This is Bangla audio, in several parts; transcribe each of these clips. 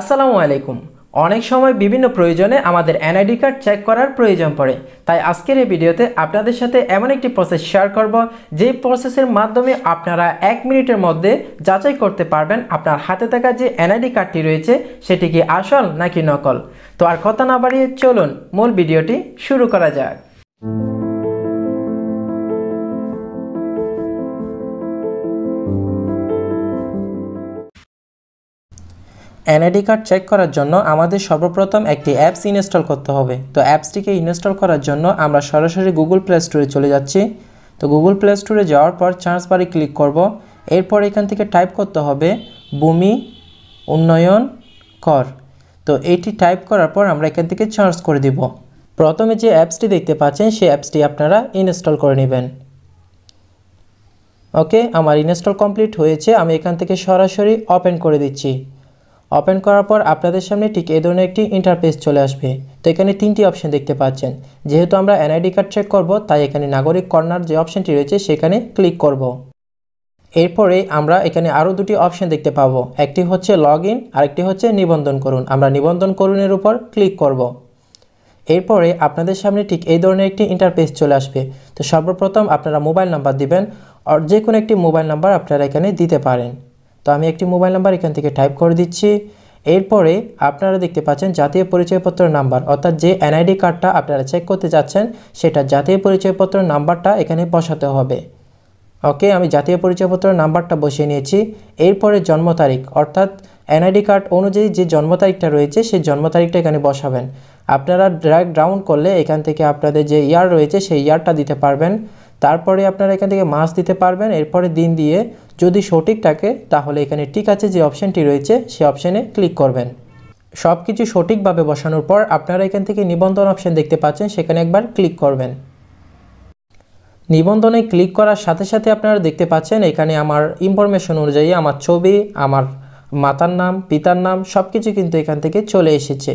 আসসালামু আলাইকুম অনেক সময় বিভিন্ন প্রয়োজনে আমাদের এনআইডি কার্ড চেক করার প্রয়োজন পড়ে তাই আজকের এই ভিডিওতে আপনাদের সাথে এমন একটি প্রসেস শেয়ার করব যেই প্রসেসের মাধ্যমে আপনারা এক মিনিটের মধ্যে যাচাই করতে পারবেন আপনার হাতে থাকা যে এনআইডি কার্ডটি রয়েছে সেটি কি আসল নাকি নকল তো আর কথা না বাড়িয়ে চলুন মূল ভিডিওটি শুরু করা যাক এনআইডি কার্ড চেক করার জন্য আমাদের সর্বপ্রথম একটি অ্যাপস ইনস্টল করতে হবে তো অ্যাপসটিকে ইনস্টল করার জন্য আমরা সরাসরি গুগল প্লে স্টোরে চলে যাচ্ছি তো গুগল প্লে স্টোরে যাওয়ার পর চার্জ বারে ক্লিক করব এরপর এখান থেকে টাইপ করতে হবে ভূমি উন্নয়ন কর তো এটি টাইপ করার পর আমরা এখান থেকে চার্জ করে দিব প্রথমে যে অ্যাপসটি দেখতে পাচ্ছেন সেই অ্যাপসটি আপনারা ইনস্টল করে নেবেন ওকে আমার ইনস্টল কমপ্লিট হয়েছে আমি এখান থেকে সরাসরি ওপেন করে দিচ্ছি ওপেন করার পর আপনাদের সামনে ঠিক এই ধরনের একটি ইন্টারফেস চলে আসবে তো এখানে তিনটি অপশন দেখতে পাচ্ছেন যেহেতু আমরা এনআইডি কার্ড চেক করব তাই এখানে নাগরিক কর্নার যে অপশনটি রয়েছে সেখানে ক্লিক করব। এরপরে আমরা এখানে আরও দুটি অপশন দেখতে পাব একটি হচ্ছে লগ ইন আরেকটি হচ্ছে নিবন্ধন করুন আমরা নিবন্ধন করুনের উপর ক্লিক করব। এরপরে আপনাদের সামনে ঠিক এই ধরনের একটি ইন্টারফেস চলে আসবে তো সর্বপ্রথম আপনারা মোবাইল নাম্বার দিবেন আর যে কোনো একটি মোবাইল নাম্বার আপনারা এখানে দিতে পারেন তো আমি একটি মোবাইল নাম্বার এখান থেকে টাইপ করে দিচ্ছি এরপরে আপনারা দেখতে পাচ্ছেন জাতীয় পরিচয়পত্র নাম্বার অর্থাৎ যে এনআইডি কার্ডটা আপনারা চেক করতে যাচ্ছেন সেটা জাতীয় পরিচয়পত্র নাম্বারটা এখানে বসাতে হবে ওকে আমি জাতীয় পরিচয়পত্র নাম্বারটা বসিয়ে নিয়েছি এরপরে জন্ম তারিখ অর্থাৎ এনআইডি কার্ড অনুযায়ী যে জন্ম তারিখটা রয়েছে সেই জন্ম তারিখটা এখানে বসাবেন আপনারা ড্র্যাগ ডাউন করলে এখান থেকে আপনাদের যে ইয়ার রয়েছে সেই ইয়ারটা দিতে পারবেন তারপরে আপনারা এখান থেকে মাস দিতে পারবেন এরপরে দিন দিয়ে যদি সঠিক থাকে তাহলে এখানে ঠিক আছে যে অপশানটি রয়েছে সে অপশানে ক্লিক করবেন সব কিছু সঠিকভাবে বসানোর পর আপনারা এখান থেকে নিবন্ধন অপশান দেখতে পাচ্ছেন সেখানে একবার ক্লিক করবেন নিবন্ধনে ক্লিক করার সাথে সাথে আপনারা দেখতে পাচ্ছেন এখানে আমার ইনফরমেশন অনুযায়ী আমার ছবি আমার মাতার নাম পিতার নাম সব কিছু কিন্তু এখান থেকে চলে এসেছে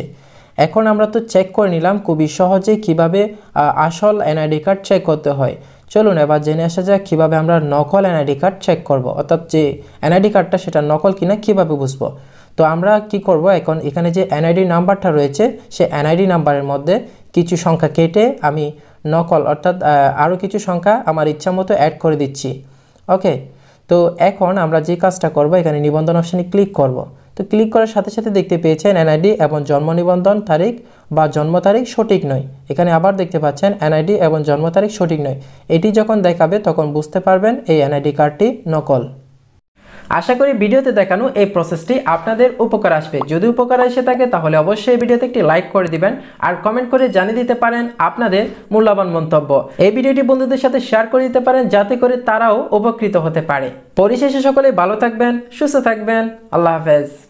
এখন আমরা তো চেক করে নিলাম খুবই সহজে কিভাবে আসল এনআইডি কার্ড চেক করতে হয় চলুন এবার জেনে আসা যাক কীভাবে আমরা নকল এনআইডি কার্ড চেক করব অর্থাৎ যে এনআইডি কার্ডটা সেটা নকল কিনা কীভাবে বুঝব তো আমরা কি করব এখন এখানে যে এনআইডি নাম্বারটা রয়েছে সে এনআইডি নাম্বারের মধ্যে কিছু সংখ্যা কেটে আমি নকল অর্থাৎ আরও কিছু সংখ্যা আমার ইচ্ছা মতো অ্যাড করে দিচ্ছি ওকে তো এখন আমরা যে কাজটা করব এখানে নিবন্ধন অপশানে ক্লিক করব তো ক্লিক করার সাথে সাথে দেখতে পেয়েছেন এনআইডি এবং জন্ম নিবন্ধন তারিখ বা জন্ম তারিখ সঠিক নয় এখানে আবার দেখতে পাচ্ছেন এনআইডি এবং জন্ম তারিখ সঠিক নয় এটি যখন দেখাবে তখন বুঝতে পারবেন এই এনআইডি কার্ডটি নকল আশা করি ভিডিওতে দেখানো এই প্রসেসটি আপনাদের উপকার আসবে যদি উপকার এসে থাকে তাহলে অবশ্যই ভিডিওতে একটি লাইক করে দিবেন আর কমেন্ট করে জানিয়ে দিতে পারেন আপনাদের মূল্যবান মন্তব্য এই ভিডিওটি বন্ধুদের সাথে শেয়ার করে দিতে পারেন যাতে করে তারাও উপকৃত হতে পারে পরিশেষে সকলে ভালো থাকবেন সুস্থ থাকবেন আল্লাহ হাফেজ